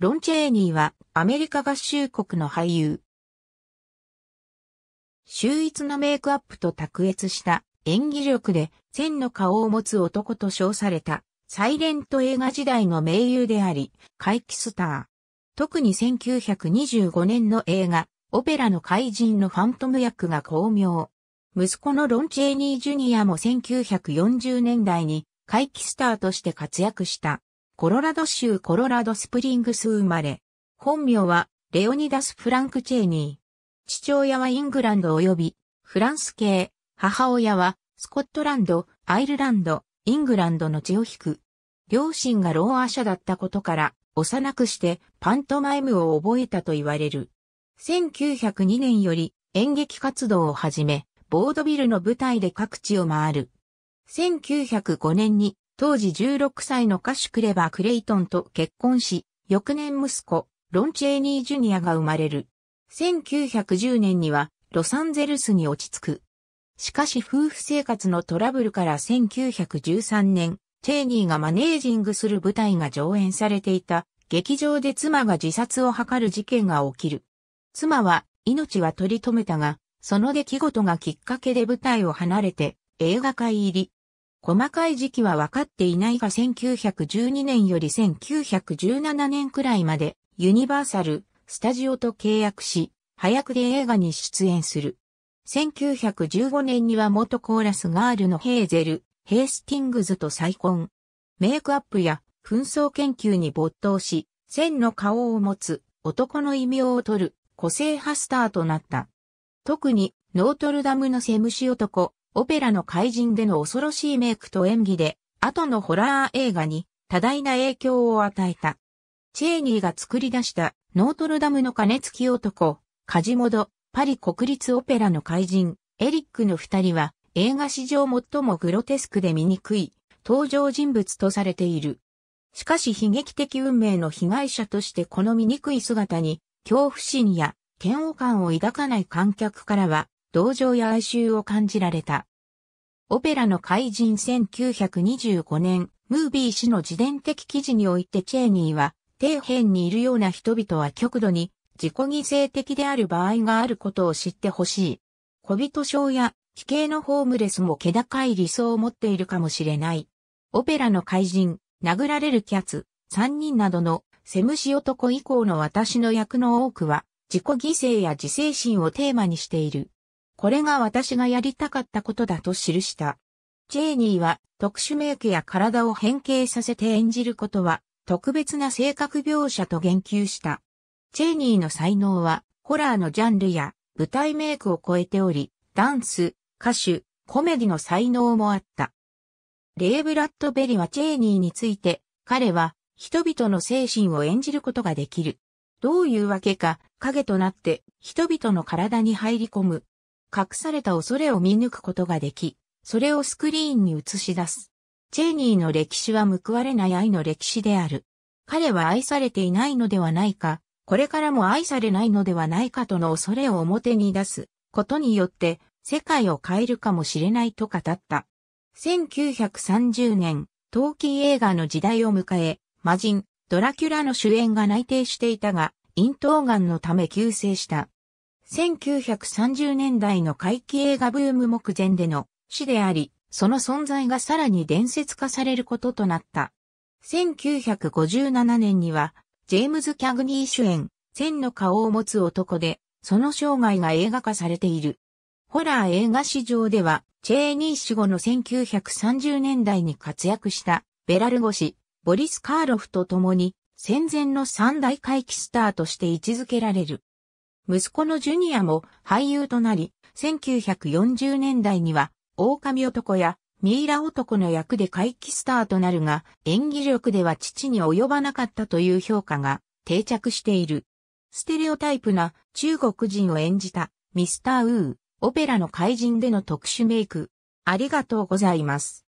ロン・チェーニーはアメリカ合衆国の俳優。秀逸なメイクアップと卓越した演技力で千の顔を持つ男と称されたサイレント映画時代の名優であり、怪奇スター。特に1925年の映画、オペラの怪人のファントム役が巧妙。息子のロン・チェーニー・ジュニアも1940年代に怪奇スターとして活躍した。コロラド州コロラドスプリングス生まれ。本名は、レオニダス・フランク・チェーニー。父親はイングランド及び、フランス系、母親は、スコットランド、アイルランド、イングランドの血を引く。両親がローア社だったことから、幼くしてパントマイムを覚えたと言われる。1902年より演劇活動を始め、ボードビルの舞台で各地を回る。1905年に当時16歳の歌手クレバー・クレイトンと結婚し、翌年息子、ロン・チェーニー・ジュニアが生まれる。1910年にはロサンゼルスに落ち着く。しかし夫婦生活のトラブルから1913年、チェーニーがマネージングする舞台が上演されていた劇場で妻が自殺を図る事件が起きる。妻は命は取り留めたが、その出来事がきっかけで舞台を離れて映画界入り。細かい時期は分かっていないが1912年より1917年くらいまでユニバーサル・スタジオと契約し、早くで映画に出演する。1915年には元コーラスガールのヘーゼル、ヘースティングズと再婚。メイクアップや紛争研究に没頭し、千の顔を持つ男の異名を取る個性派スターとなった。特にノートルダムのセムシ男、オペラの怪人での恐ろしいメイクと演技で、後のホラー映画に多大な影響を与えた。チェーニーが作り出したノートルダムの金付き男、カジモド、パリ国立オペラの怪人、エリックの二人は映画史上最もグロテスクで醜い登場人物とされている。しかし悲劇的運命の被害者としてこの醜い姿に恐怖心や嫌悪感を抱かない観客からは同情や哀愁を感じられた。オペラの怪人1925年、ムービー氏の自伝的記事においてチェーニーは、底辺にいるような人々は極度に自己犠牲的である場合があることを知ってほしい。小人症や奇形のホームレスも気高い理想を持っているかもしれない。オペラの怪人、殴られるキャツ、三人などのセムシ男以降の私の役の多くは、自己犠牲や自制心をテーマにしている。これが私がやりたかったことだと記した。チェーニーは特殊メイクや体を変形させて演じることは特別な性格描写と言及した。チェーニーの才能はホラーのジャンルや舞台メイクを超えており、ダンス、歌手、コメディの才能もあった。レイ・ブラッドベリはチェーニーについて、彼は人々の精神を演じることができる。どういうわけか、影となって人々の体に入り込む隠された恐れを見抜くことができ、それをスクリーンに映し出す。チェイニーの歴史は報われない愛の歴史である。彼は愛されていないのではないか、これからも愛されないのではないかとの恐れを表に出すことによって世界を変えるかもしれないと語った。1930年、陶器映画の時代を迎え、魔人、ドラキュラの主演が内定していたが、咽頭癌のため急逝した。1930年代の怪奇映画ブーム目前での死であり、その存在がさらに伝説化されることとなった。1957年には、ジェームズ・キャグニー主演、千の顔を持つ男で、その生涯が映画化されている。ホラー映画史上では、チェーニー氏後の1930年代に活躍したベラルゴ氏、ボリス・カーロフと共に戦前の三大回帰スターとして位置づけられる。息子のジュニアも俳優となり、1940年代には、狼男やミイラ男の役で回帰スターとなるが、演技力では父に及ばなかったという評価が定着している。ステレオタイプな中国人を演じたミスター・ウー、オペラの怪人での特殊メイク。ありがとうございます。